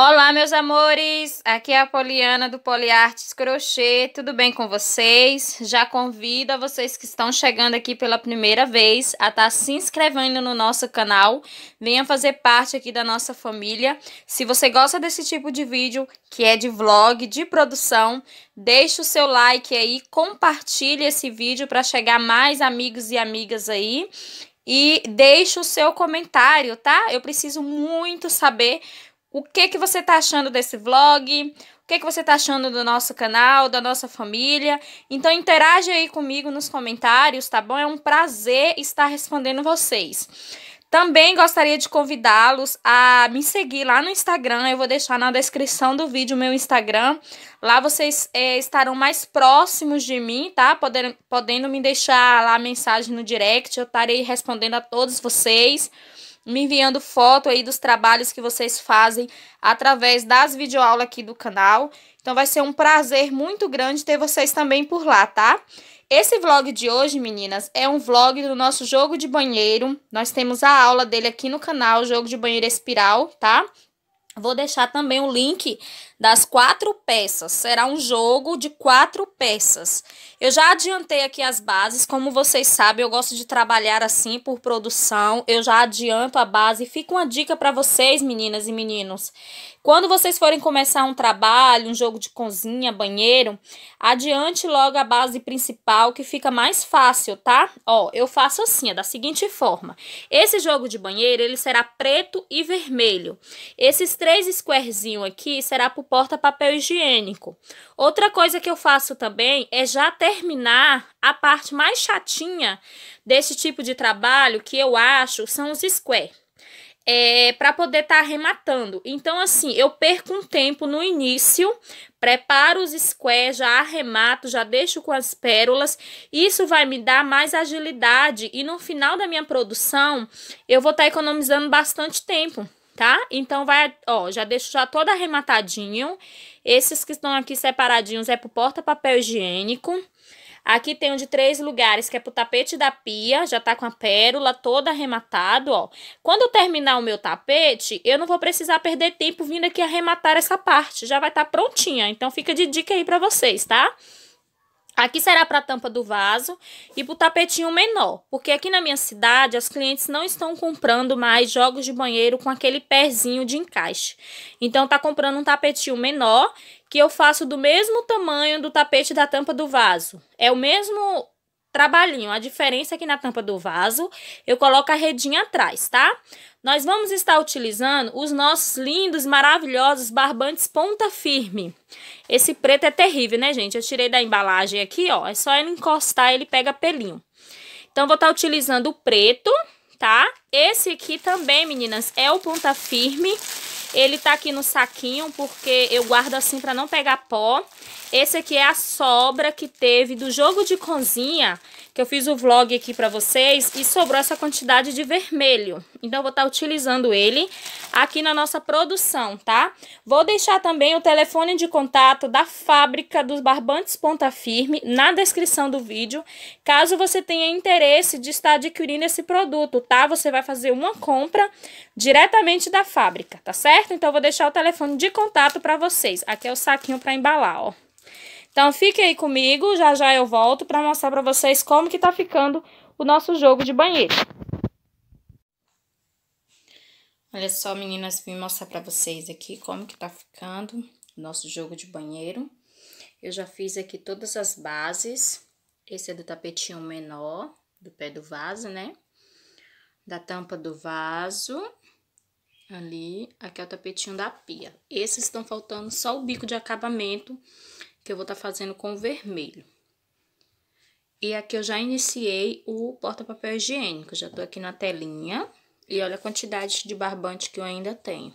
Olá, meus amores! Aqui é a Poliana do Poliartes Crochê, tudo bem com vocês? Já convido a vocês que estão chegando aqui pela primeira vez a estar tá se inscrevendo no nosso canal, venha fazer parte aqui da nossa família. Se você gosta desse tipo de vídeo, que é de vlog, de produção, deixe o seu like aí, compartilhe esse vídeo para chegar mais amigos e amigas aí. E deixe o seu comentário, tá? Eu preciso muito saber o que, que você está achando desse vlog, o que, que você está achando do nosso canal, da nossa família. Então interage aí comigo nos comentários, tá bom? É um prazer estar respondendo vocês. Também gostaria de convidá-los a me seguir lá no Instagram. Eu vou deixar na descrição do vídeo o meu Instagram. Lá vocês é, estarão mais próximos de mim, tá? Podendo, podendo me deixar lá mensagem no direct. Eu estarei respondendo a todos vocês me enviando foto aí dos trabalhos que vocês fazem através das videoaulas aqui do canal. Então vai ser um prazer muito grande ter vocês também por lá, tá? Esse vlog de hoje, meninas, é um vlog do nosso jogo de banheiro. Nós temos a aula dele aqui no canal, jogo de banheiro espiral, tá? Vou deixar também o link das quatro peças. Será um jogo de quatro peças. Eu já adiantei aqui as bases, como vocês sabem, eu gosto de trabalhar assim por produção. Eu já adianto a base. Fica uma dica para vocês, meninas e meninos. Quando vocês forem começar um trabalho, um jogo de cozinha, banheiro, adiante logo a base principal que fica mais fácil, tá? Ó, eu faço assim, é da seguinte forma. Esse jogo de banheiro, ele será preto e vermelho. Esses três squarezinhos aqui será pro porta papel higiênico. Outra coisa que eu faço também é já terminar a parte mais chatinha desse tipo de trabalho, que eu acho, são os square. É, para poder estar tá arrematando. Então, assim, eu perco um tempo no início, preparo os squares, já arremato, já deixo com as pérolas. Isso vai me dar mais agilidade e no final da minha produção eu vou estar tá economizando bastante tempo tá? Então, vai, ó, já deixo já todo arrematadinho. Esses que estão aqui separadinhos é pro porta-papel higiênico. Aqui tem um de três lugares, que é pro tapete da pia, já tá com a pérola toda arrematado, ó. Quando eu terminar o meu tapete, eu não vou precisar perder tempo vindo aqui arrematar essa parte, já vai estar tá prontinha. Então, fica de dica aí pra vocês, tá? Tá? Aqui será para a tampa do vaso e para o tapetinho menor, porque aqui na minha cidade as clientes não estão comprando mais jogos de banheiro com aquele pezinho de encaixe. Então tá comprando um tapetinho menor que eu faço do mesmo tamanho do tapete da tampa do vaso. É o mesmo trabalhinho. A diferença é que na tampa do vaso eu coloco a redinha atrás, tá? Nós vamos estar utilizando os nossos lindos, maravilhosos barbantes ponta firme. Esse preto é terrível, né, gente? Eu tirei da embalagem aqui, ó. É só ele encostar, ele pega pelinho. Então, vou estar utilizando o preto, tá? Esse aqui também, meninas, é o ponta firme. Ele tá aqui no saquinho porque eu guardo assim para não pegar pó. Esse aqui é a sobra que teve do jogo de cozinha que eu fiz o vlog aqui pra vocês e sobrou essa quantidade de vermelho. Então, eu vou estar tá utilizando ele aqui na nossa produção, tá? Vou deixar também o telefone de contato da fábrica dos barbantes Ponta Firme na descrição do vídeo, caso você tenha interesse de estar adquirindo esse produto, tá? Você vai fazer uma compra diretamente da fábrica, tá certo? Então, eu vou deixar o telefone de contato pra vocês. Aqui é o saquinho pra embalar, ó. Então fique aí comigo, já já eu volto para mostrar para vocês como que tá ficando o nosso jogo de banheiro. Olha só, meninas, vim mostrar para vocês aqui como que tá ficando o nosso jogo de banheiro. Eu já fiz aqui todas as bases. Esse é do tapetinho menor, do pé do vaso, né? Da tampa do vaso. Ali, aqui é o tapetinho da pia. Esses estão faltando só o bico de acabamento que eu vou estar tá fazendo com vermelho. E aqui eu já iniciei o porta-papel higiênico, já tô aqui na telinha. E olha a quantidade de barbante que eu ainda tenho.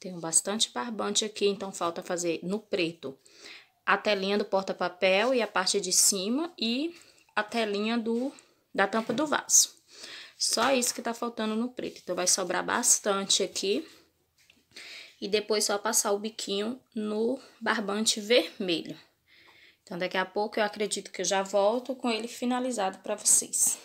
Tenho bastante barbante aqui, então falta fazer no preto a telinha do porta-papel e a parte de cima e a telinha do, da tampa do vaso. Só isso que tá faltando no preto, então vai sobrar bastante aqui e depois só passar o biquinho no barbante vermelho. Então, daqui a pouco eu acredito que eu já volto com ele finalizado para vocês.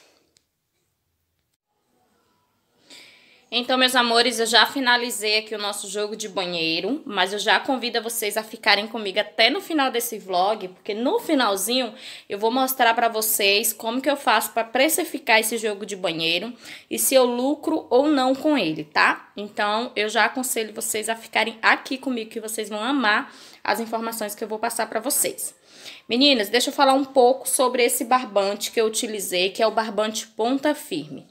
Então, meus amores, eu já finalizei aqui o nosso jogo de banheiro, mas eu já convido vocês a ficarem comigo até no final desse vlog, porque no finalzinho eu vou mostrar pra vocês como que eu faço pra precificar esse jogo de banheiro e se eu lucro ou não com ele, tá? Então, eu já aconselho vocês a ficarem aqui comigo, que vocês vão amar as informações que eu vou passar pra vocês. Meninas, deixa eu falar um pouco sobre esse barbante que eu utilizei, que é o barbante ponta firme.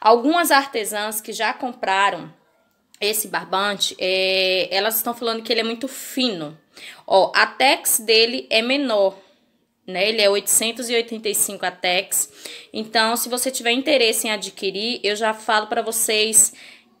Algumas artesãs que já compraram esse barbante, é, elas estão falando que ele é muito fino. Ó, a tex dele é menor, né? Ele é 885 a tex. Então, se você tiver interesse em adquirir, eu já falo para vocês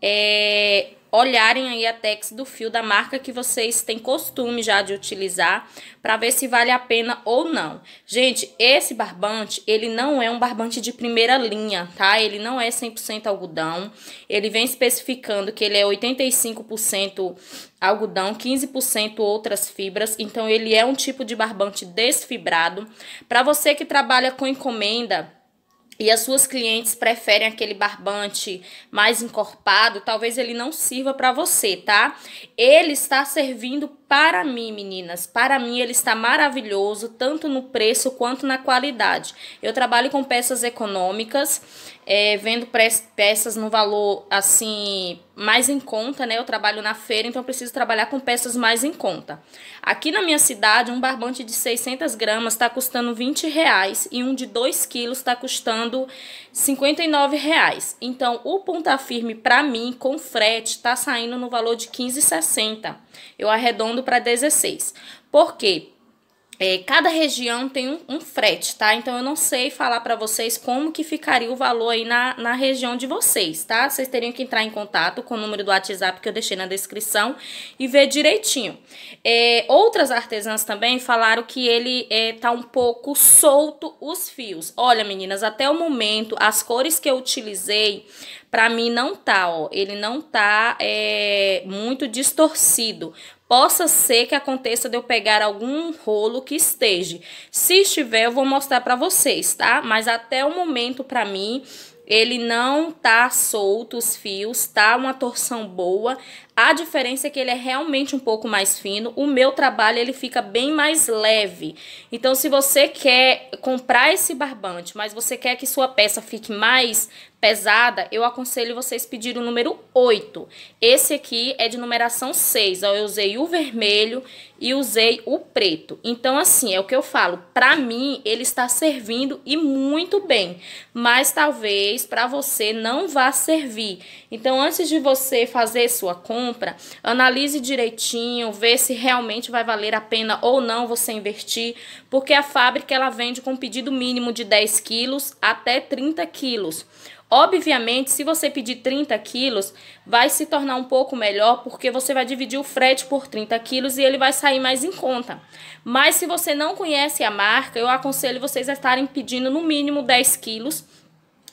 é, olharem aí a tex do fio da marca que vocês têm costume já de utilizar para ver se vale a pena ou não. Gente, esse barbante, ele não é um barbante de primeira linha, tá? Ele não é 100% algodão. Ele vem especificando que ele é 85% algodão, 15% outras fibras. Então ele é um tipo de barbante desfibrado. Para você que trabalha com encomenda, e as suas clientes preferem aquele barbante mais encorpado, talvez ele não sirva para você, tá? Ele está servindo para mim, meninas. Para mim ele está maravilhoso, tanto no preço quanto na qualidade. Eu trabalho com peças econômicas é, vendo peças no valor assim mais em conta, né? Eu trabalho na feira, então eu preciso trabalhar com peças mais em conta. Aqui na minha cidade, um barbante de 600 gramas está custando 20 reais e um de 2 quilos está custando 59 reais. Então, o ponta firme para mim com frete está saindo no valor de 15,60. Eu arredondo para 16. Por quê? É, cada região tem um, um, frete, tá? Então eu não sei falar para vocês como que ficaria o valor aí na, na região de vocês, tá? Vocês teriam que entrar em contato com o número do WhatsApp que eu deixei na descrição e ver direitinho. É, outras artesãs também falaram que ele é, tá um pouco solto os fios. Olha, meninas, até o momento as cores que eu utilizei para mim não tá, ó, ele não tá é, muito distorcido, possa ser que aconteça de eu pegar algum rolo que esteja. Se estiver, eu vou mostrar para vocês, tá? Mas até o momento, para mim, ele não tá solto os fios, tá uma torção boa. A diferença é que ele é realmente um pouco mais fino. O meu trabalho ele fica bem mais leve. Então, se você quer comprar esse barbante, mas você quer que sua peça fique mais pesada, eu aconselho vocês pedir o número 8. Esse aqui é de numeração 6, eu usei o vermelho e usei o preto. Então, assim, é o que eu falo, pra mim ele está servindo e muito bem, mas talvez pra você não vá servir. Então, antes de você fazer sua compra, compra, analise direitinho, vê se realmente vai valer a pena ou não você investir, porque a fábrica ela vende com pedido mínimo de 10 quilos até 30 quilos. Obviamente, se você pedir 30 quilos, vai se tornar um pouco melhor, porque você vai dividir o frete por 30 quilos e ele vai sair mais em conta. Mas se você não conhece a marca, eu aconselho vocês a estarem pedindo no mínimo 10 quilos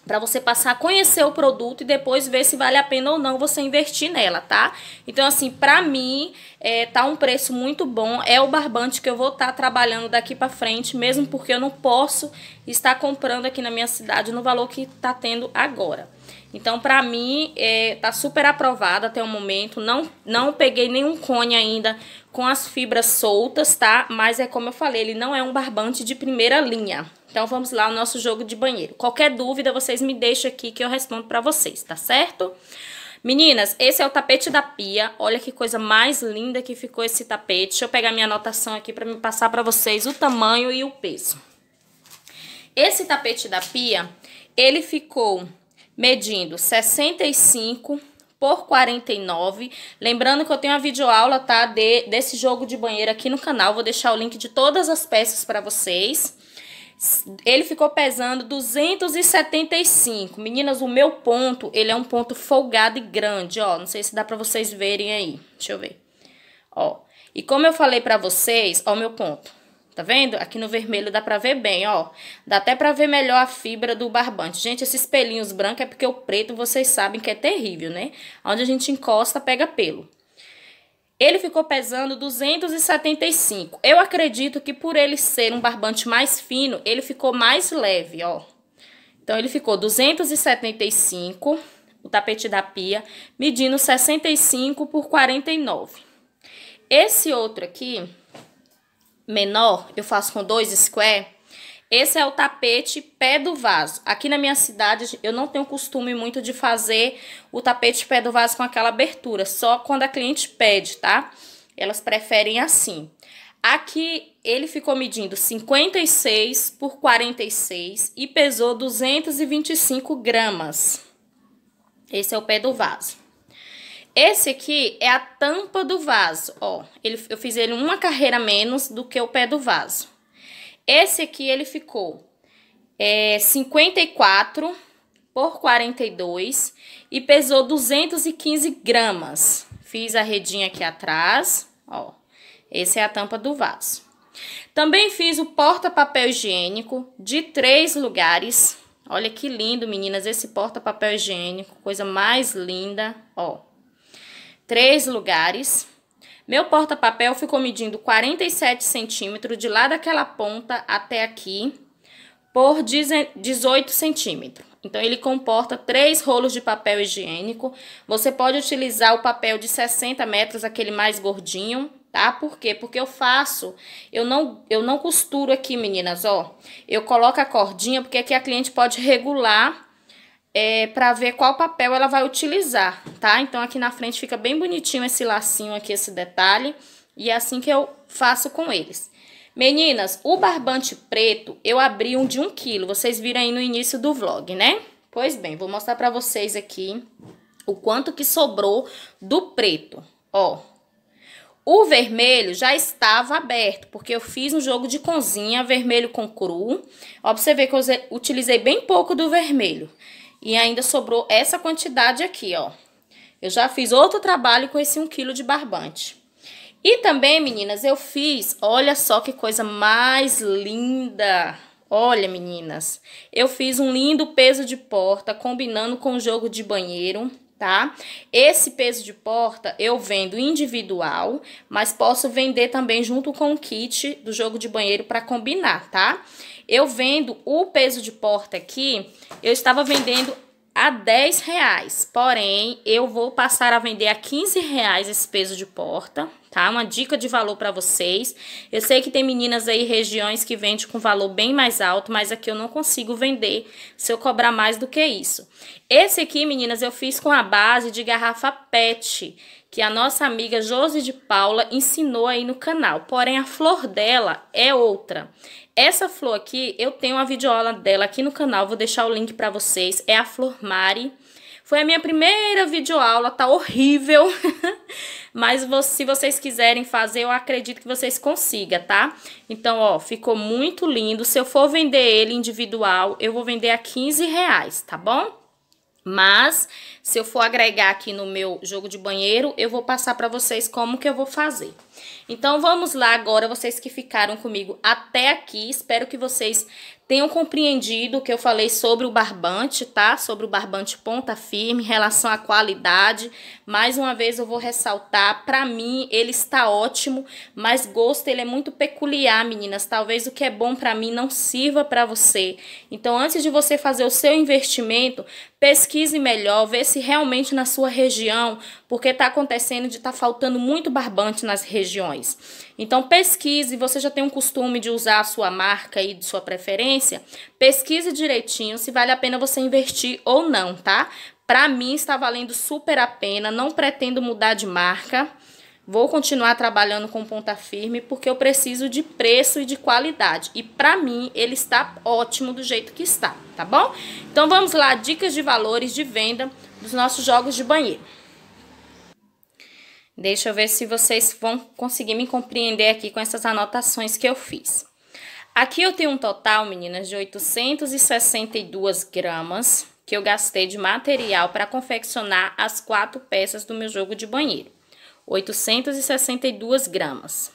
para você passar a conhecer o produto e depois ver se vale a pena ou não você investir nela, tá? Então, assim, pra mim, é, tá um preço muito bom. É o barbante que eu vou estar tá trabalhando daqui pra frente, mesmo porque eu não posso estar comprando aqui na minha cidade no valor que tá tendo agora. Então, pra mim, é, tá super aprovado até o momento. Não, não peguei nenhum cone ainda com as fibras soltas, tá? Mas é como eu falei, ele não é um barbante de primeira linha. Então vamos lá no nosso jogo de banheiro. Qualquer dúvida, vocês me deixam aqui que eu respondo pra vocês, tá certo? Meninas, esse é o tapete da pia. Olha que coisa mais linda que ficou esse tapete. Deixa eu pegar minha anotação aqui pra me passar pra vocês o tamanho e o peso. Esse tapete da pia, ele ficou medindo 65 por 49. Lembrando que eu tenho a videoaula, tá, de, desse jogo de banheiro aqui no canal. Vou deixar o link de todas as peças para vocês. Ele ficou pesando 275. Meninas, o meu ponto, ele é um ponto folgado e grande, ó. Não sei se dá para vocês verem aí. Deixa eu ver. Ó. E como eu falei para vocês, ó o meu ponto. Tá vendo? Aqui no vermelho dá pra ver bem, ó. Dá até pra ver melhor a fibra do barbante. Gente, esses pelinhos brancos é porque o preto vocês sabem que é terrível, né? Onde a gente encosta, pega pelo. Ele ficou pesando 275. Eu acredito que por ele ser um barbante mais fino, ele ficou mais leve, ó. Então, ele ficou 275, o tapete da pia, medindo 65 por 49. Esse outro aqui menor, eu faço com dois square. Esse é o tapete pé do vaso. Aqui na minha cidade, eu não tenho costume muito de fazer o tapete pé do vaso com aquela abertura, só quando a cliente pede, tá? Elas preferem assim. Aqui ele ficou medindo 56 por 46 e pesou 225 gramas. Esse é o pé do vaso. Esse aqui é a tampa do vaso, ó. Ele, eu fiz ele uma carreira menos do que o pé do vaso. Esse aqui, ele ficou é, 54 por 42 e pesou 215 gramas. Fiz a redinha aqui atrás, ó. Essa é a tampa do vaso. Também fiz o porta-papel higiênico de três lugares. Olha que lindo, meninas, esse porta-papel higiênico, coisa mais linda, ó três lugares. Meu porta-papel ficou medindo 47 centímetros de lá daquela ponta até aqui por 18 centímetros. Então, ele comporta três rolos de papel higiênico. Você pode utilizar o papel de 60 metros, aquele mais gordinho, tá? Por quê? Porque eu faço, eu não, eu não costuro aqui, meninas, ó. Eu coloco a cordinha, porque aqui a cliente pode regular é, para ver qual papel ela vai utilizar, tá? Então, aqui na frente fica bem bonitinho esse lacinho aqui, esse detalhe. E é assim que eu faço com eles. Meninas, o barbante preto eu abri um de 1 um quilo. Vocês viram aí no início do vlog, né? Pois bem, vou mostrar pra vocês aqui o quanto que sobrou do preto. Ó, o vermelho já estava aberto, porque eu fiz um jogo de cozinha, vermelho com cru. Ó, pra você ver que eu utilizei bem pouco do vermelho. E ainda sobrou essa quantidade aqui, ó. Eu já fiz outro trabalho com esse 1 kg de barbante. E também, meninas, eu fiz, olha só que coisa mais linda. Olha, meninas, eu fiz um lindo peso de porta combinando com o jogo de banheiro, tá? Esse peso de porta eu vendo individual, mas posso vender também junto com o kit do jogo de banheiro para combinar, tá? Tá? Eu vendo o peso de porta aqui, eu estava vendendo a 10 reais. Porém, eu vou passar a vender a 15 reais esse peso de porta, tá? Uma dica de valor para vocês. Eu sei que tem meninas aí, regiões que vende com valor bem mais alto, mas aqui eu não consigo vender se eu cobrar mais do que isso. Esse aqui, meninas, eu fiz com a base de garrafa PET, que a nossa amiga Josi de Paula ensinou aí no canal. Porém, a flor dela é outra. Essa flor aqui, eu tenho uma videoaula dela aqui no canal, vou deixar o link pra vocês. É a Flor Mari. Foi a minha primeira videoaula, tá horrível, mas se vocês quiserem fazer, eu acredito que vocês consigam, tá? Então, ó, ficou muito lindo. Se eu for vender ele individual, eu vou vender a 15 reais, tá bom? Mas, se eu for agregar aqui no meu jogo de banheiro, eu vou passar para vocês como que eu vou fazer. Então, vamos lá agora, vocês que ficaram comigo até aqui. Espero que vocês tenham compreendido o que eu falei sobre o barbante, tá? Sobre o barbante ponta firme, em relação à qualidade. Mais uma vez eu vou ressaltar, para mim ele está ótimo, mas gosto ele é muito peculiar, meninas. Talvez o que é bom para mim não sirva para você. Então, antes de você fazer o seu investimento, pesquise melhor, vê se realmente na sua região, porque está acontecendo de estar tá faltando muito barbante nas regiões. Então pesquise, você já tem um costume de usar a sua marca e de sua preferência, pesquise direitinho se vale a pena você investir ou não, tá? Para mim está valendo super a pena, não pretendo mudar de marca. Vou continuar trabalhando com ponta firme porque eu preciso de preço e de qualidade. E para mim ele está ótimo do jeito que está, tá bom? Então vamos lá, dicas de valores de venda dos nossos jogos de banheiro. Deixa eu ver se vocês vão conseguir me compreender aqui com essas anotações que eu fiz. Aqui eu tenho um total, meninas, de 862 gramas que eu gastei de material para confeccionar as quatro peças do meu jogo de banheiro. 862 gramas.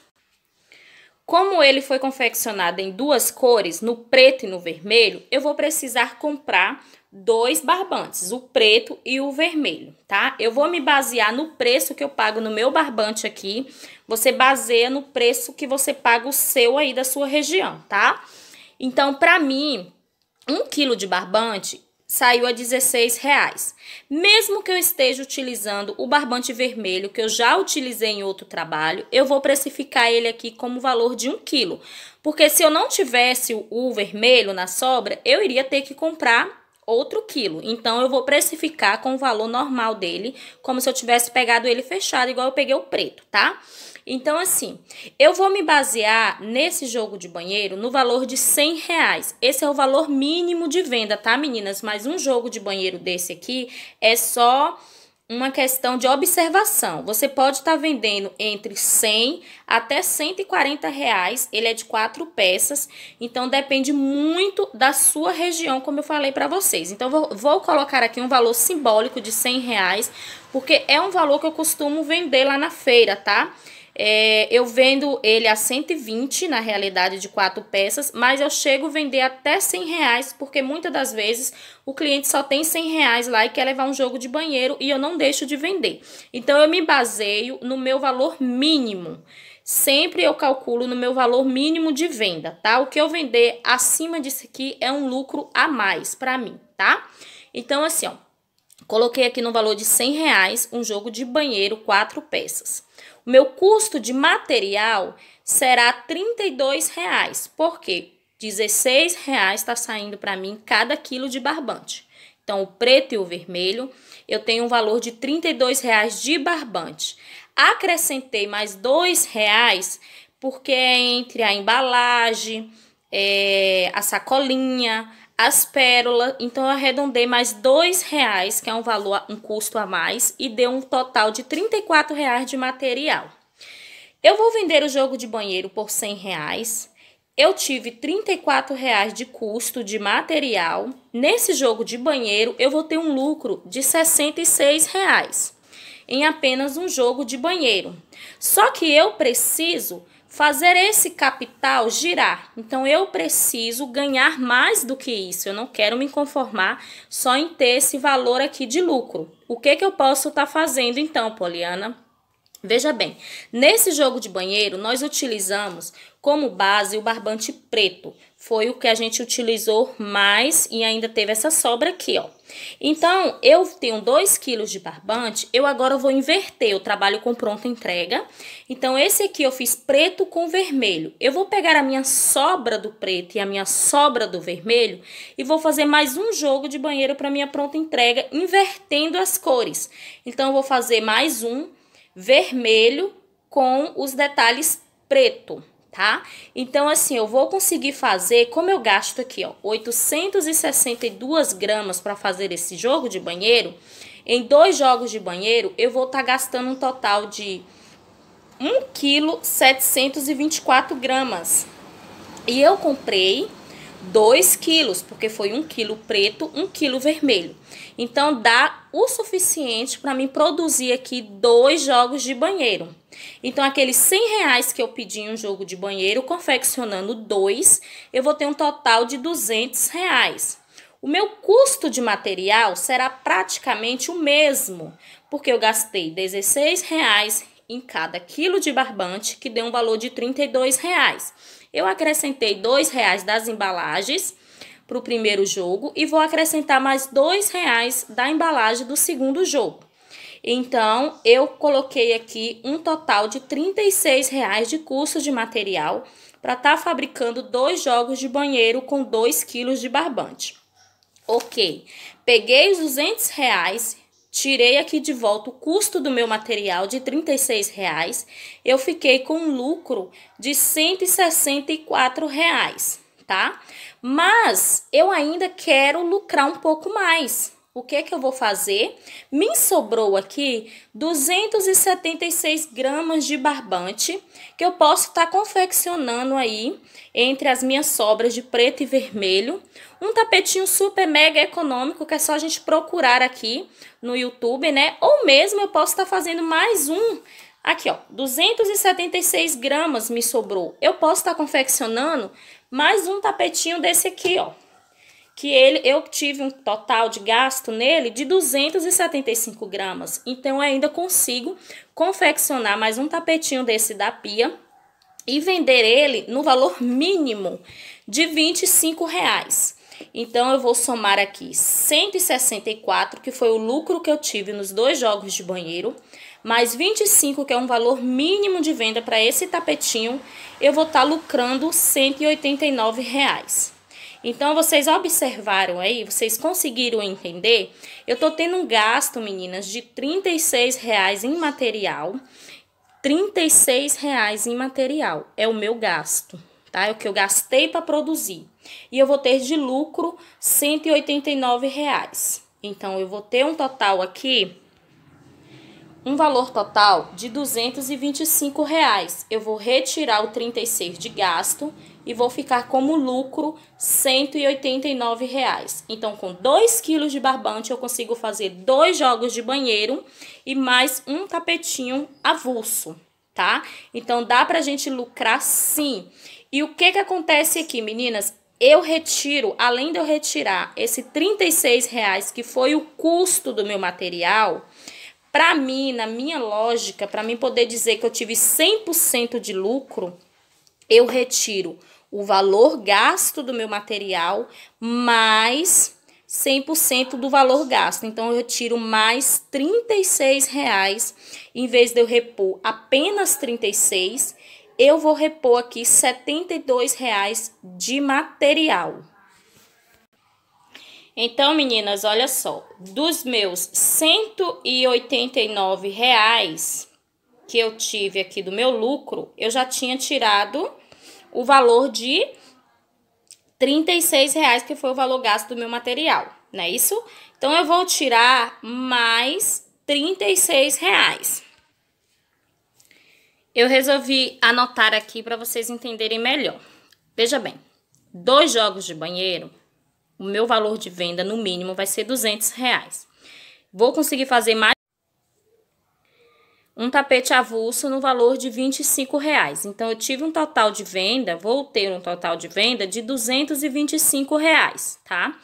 Como ele foi confeccionado em duas cores, no preto e no vermelho, eu vou precisar comprar dois barbantes, o preto e o vermelho, tá? Eu vou me basear no preço que eu pago no meu barbante aqui. Você baseia no preço que você paga o seu aí da sua região, tá? Então, para mim, um quilo de barbante saiu a 16 reais. Mesmo que eu esteja utilizando o barbante vermelho que eu já utilizei em outro trabalho, eu vou precificar ele aqui como valor de um quilo, porque se eu não tivesse o vermelho na sobra, eu iria ter que comprar outro quilo. Então, eu vou precificar com o valor normal dele, como se eu tivesse pegado ele fechado, igual eu peguei o preto, tá? Então, assim, eu vou me basear nesse jogo de banheiro no valor de 100 reais. Esse é o valor mínimo de venda, tá, meninas? Mas um jogo de banheiro desse aqui é só uma questão de observação. Você pode estar tá vendendo entre 100 até 140 reais. Ele é de quatro peças, então depende muito da sua região, como eu falei para vocês. Então vou, vou, colocar aqui um valor simbólico de 100 reais, porque é um valor que eu costumo vender lá na feira, tá? Tá? É, eu vendo ele a 120, na realidade, de quatro peças, mas eu chego a vender até 100 reais, porque muitas das vezes o cliente só tem 100 reais lá e quer levar um jogo de banheiro e eu não deixo de vender. Então, eu me baseio no meu valor mínimo. Sempre eu calculo no meu valor mínimo de venda, tá? O que eu vender acima disso aqui é um lucro a mais para mim, tá? Então, assim, ó, coloquei aqui no valor de 100 reais um jogo de banheiro, quatro peças meu custo de material será R$ reais. Por quê? R$ reais está saindo para mim cada quilo de barbante. Então, o preto e o vermelho, eu tenho um valor de R$ reais de barbante. Acrescentei mais R$ reais porque é entre a embalagem, é, a sacolinha, as pérolas, então eu arredondei mais dois reais, que é um valor, um custo a mais, e deu um total de 34 reais de material. Eu vou vender o jogo de banheiro por 100 reais. Eu tive 34 reais de custo de material. Nesse jogo de banheiro, eu vou ter um lucro de 66 reais em apenas um jogo de banheiro. Só que eu preciso fazer esse capital girar. Então eu preciso ganhar mais do que isso. Eu não quero me conformar só em ter esse valor aqui de lucro. O que que eu posso estar tá fazendo então, Poliana? Veja bem, nesse jogo de banheiro nós utilizamos como base o barbante preto. Foi o que a gente utilizou mais e ainda teve essa sobra aqui, ó. Então, eu tenho 2 quilos de barbante, eu agora vou inverter, eu trabalho com pronta entrega. Então, esse aqui eu fiz preto com vermelho. Eu vou pegar a minha sobra do preto e a minha sobra do vermelho e vou fazer mais um jogo de banheiro para minha pronta entrega, invertendo as cores. Então, eu vou fazer mais um vermelho com os detalhes preto tá? Então, assim, eu vou conseguir fazer, como eu gasto aqui, ó, 862 gramas para fazer esse jogo de banheiro, em dois jogos de banheiro, eu vou estar tá gastando um total de 1,724 gramas. E eu comprei 2 quilos, porque foi 1 um quilo preto, 1 um quilo vermelho. Então, dá o suficiente para mim produzir aqui dois jogos de banheiro. Então, aqueles 100 reais que eu pedi em um jogo de banheiro, confeccionando dois, eu vou ter um total de 200 reais. O meu custo de material será praticamente o mesmo, porque eu gastei 16 reais em cada quilo de barbante, que deu um valor de 32 reais. Eu acrescentei 2 reais das embalagens para o primeiro jogo e vou acrescentar mais 2 reais da embalagem do segundo jogo. Então, eu coloquei aqui um total de R$ reais de custo de material para estar tá fabricando dois jogos de banheiro com 2 quilos de barbante. Ok, peguei os 200 reais, tirei aqui de volta o custo do meu material de 36 reais, eu fiquei com um lucro de 164 reais, tá? Mas eu ainda quero lucrar um pouco mais, o que é que eu vou fazer? Me sobrou aqui 276 gramas de barbante que eu posso estar tá confeccionando aí entre as minhas sobras de preto e vermelho. Um tapetinho super mega econômico que é só a gente procurar aqui no YouTube, né? Ou mesmo eu posso estar tá fazendo mais um Aqui, ó, 276 gramas me sobrou. Eu posso estar tá confeccionando mais um tapetinho desse aqui, ó que ele, eu tive um total de gasto nele de 275 gramas. Então, eu ainda consigo confeccionar mais um tapetinho desse da pia e vender ele no valor mínimo de 25 reais. Então, eu vou somar aqui 164, que foi o lucro que eu tive nos dois jogos de banheiro, mais 25, que é um valor mínimo de venda para esse tapetinho, eu vou estar tá lucrando 189 reais. Então, vocês observaram aí, vocês conseguiram entender? Eu tô tendo um gasto, meninas, de R$36,00 em material. R$36,00 em material é o meu gasto, tá? É o que eu gastei para produzir. E eu vou ter de lucro R$189,00. Então, eu vou ter um total aqui um valor total de R$ 225. Reais. Eu vou retirar o 36 de gasto e vou ficar como lucro 189 reais. Então, com 2 quilos de barbante, eu consigo fazer dois jogos de banheiro e mais um tapetinho avulso, tá? Então, dá pra gente lucrar sim. E o que que acontece aqui, meninas? eu retiro, além de eu retirar esse 36 reais que foi o custo do meu material, para mim, na minha lógica, para mim poder dizer que eu tive 100% de lucro, eu retiro o valor gasto do meu material mais 100% do valor gasto. Então, eu tiro mais R$36,00. em vez de eu repor apenas R$36,00, eu vou repor aqui R$72,00 de material. Então, meninas, olha só, dos meus R$189,00 que eu tive aqui do meu lucro, eu já tinha tirado o valor de R$ reais que foi o valor gasto do meu material, não é isso? Então, eu vou tirar mais R$ reais. Eu resolvi anotar aqui para vocês entenderem melhor. Veja bem, dois jogos de banheiro, o meu valor de venda no mínimo vai ser 200 reais. Vou conseguir fazer mais um tapete avulso no valor de 25 reais. Então eu tive um total de venda, vou ter um total de venda de 225 reais, tá?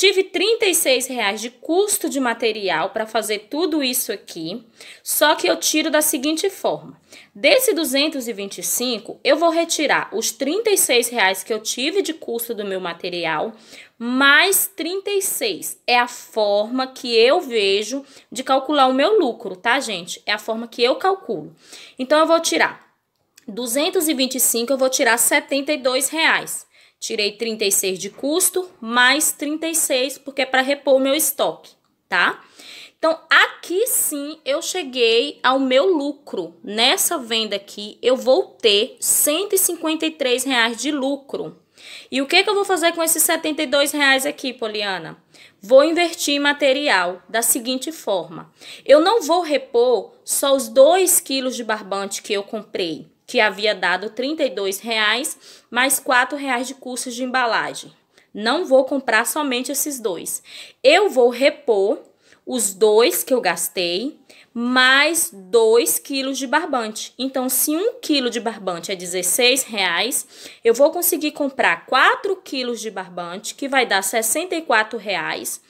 Tive 36 reais de custo de material para fazer tudo isso aqui, só que eu tiro da seguinte forma. Desse 225, eu vou retirar os 36 reais que eu tive de custo do meu material, mais 36. É a forma que eu vejo de calcular o meu lucro, tá, gente? É a forma que eu calculo. Então, eu vou tirar 225, eu vou tirar 72 reais. Tirei 36 de custo, mais 36, porque é para repor o meu estoque, tá? Então, aqui sim eu cheguei ao meu lucro. Nessa venda aqui, eu vou ter 153 reais de lucro. E o que, que eu vou fazer com esses 72 reais aqui, Poliana? Vou invertir em material da seguinte forma. Eu não vou repor só os 2 quilos de barbante que eu comprei que havia dado R$ 32,00 mais R$ reais de custos de embalagem. Não vou comprar somente esses dois. Eu vou repor os dois que eu gastei mais 2 quilos de barbante. Então, se 1 um quilo de barbante é 16 reais, eu vou conseguir comprar 4 quilos de barbante, que vai dar 64 reais,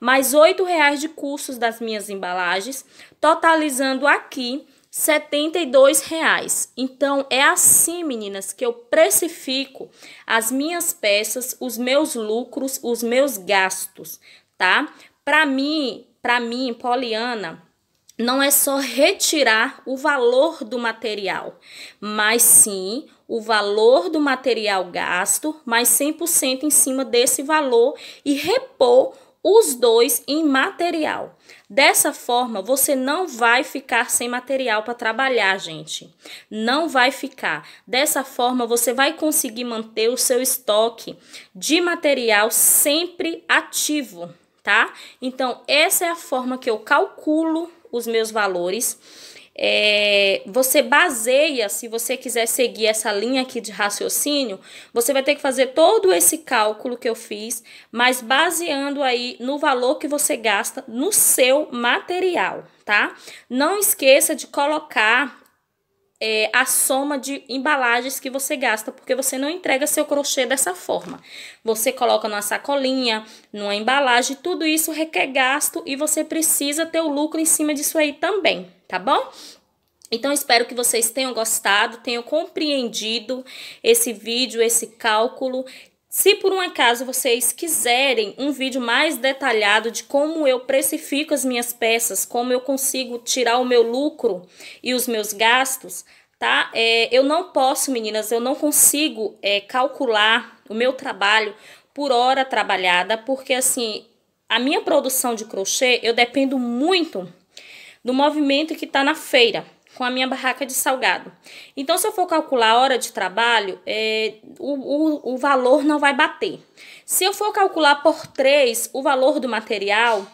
mais 8 reais de custos das minhas embalagens, totalizando aqui 72 reais. Então é assim, meninas, que eu precifico as minhas peças, os meus lucros, os meus gastos, tá? Para mim, para mim, Poliana, não é só retirar o valor do material, mas sim o valor do material gasto, mais 100% em cima desse valor e repor os dois em material. Dessa forma, você não vai ficar sem material para trabalhar, gente. Não vai ficar. Dessa forma, você vai conseguir manter o seu estoque de material sempre ativo, tá? Então, essa é a forma que eu calculo os meus valores é, você baseia, se você quiser seguir essa linha aqui de raciocínio, você vai ter que fazer todo esse cálculo que eu fiz, mas baseando aí no valor que você gasta no seu material, tá? Não esqueça de colocar é, a soma de embalagens que você gasta, porque você não entrega seu crochê dessa forma. Você coloca numa sacolinha, numa embalagem, tudo isso requer gasto e você precisa ter o lucro em cima disso aí também, tá bom? Então, espero que vocês tenham gostado, tenham compreendido esse vídeo, esse cálculo. Se por um acaso vocês quiserem um vídeo mais detalhado de como eu precifico as minhas peças, como eu consigo tirar o meu lucro e os meus gastos, tá? É, eu não posso, meninas, eu não consigo é, calcular o meu trabalho por hora trabalhada, porque assim, a minha produção de crochê, eu dependo muito do movimento que está na feira com a minha barraca de salgado. Então, se eu for calcular a hora de trabalho, é, o, o, o valor não vai bater. Se eu for calcular por 3 o valor do material,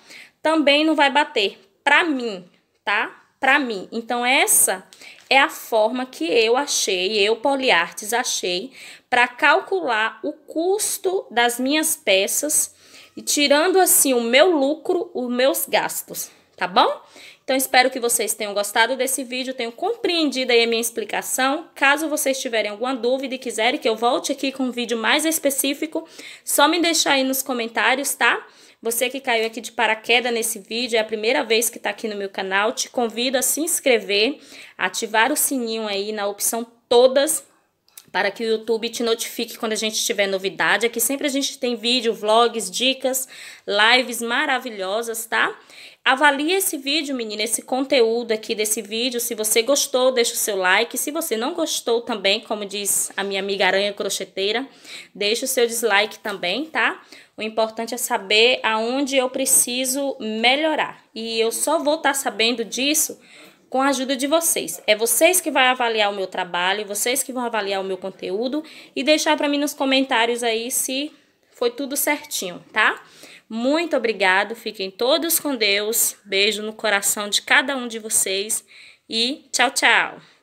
também não vai bater para mim, tá? Para mim. Então, essa é a forma que eu achei, eu, Poliartes, achei para calcular o custo das minhas peças e tirando assim o meu lucro, os meus gastos, tá bom? Então, espero que vocês tenham gostado desse vídeo, tenham compreendido aí a minha explicação. Caso vocês tiverem alguma dúvida e quiserem que eu volte aqui com um vídeo mais específico, só me deixar aí nos comentários, tá? Você que caiu aqui de paraquedas nesse vídeo, é a primeira vez que está aqui no meu canal, te convido a se inscrever, ativar o sininho aí na opção todas para que o YouTube te notifique quando a gente tiver novidade. Aqui sempre a gente tem vídeo, vlogs, dicas, lives maravilhosas, tá? Avalie esse vídeo, menina, esse conteúdo aqui desse vídeo. Se você gostou, deixa o seu like. Se você não gostou também, como diz a minha amiga aranha crocheteira, deixa o seu dislike também, tá? O importante é saber aonde eu preciso melhorar. E eu só vou estar tá sabendo disso com a ajuda de vocês. É vocês que vão avaliar o meu trabalho, é vocês que vão avaliar o meu conteúdo e deixar para mim nos comentários aí se foi tudo certinho, tá? Muito obrigado, fiquem todos com Deus. Beijo no coração de cada um de vocês e tchau, tchau.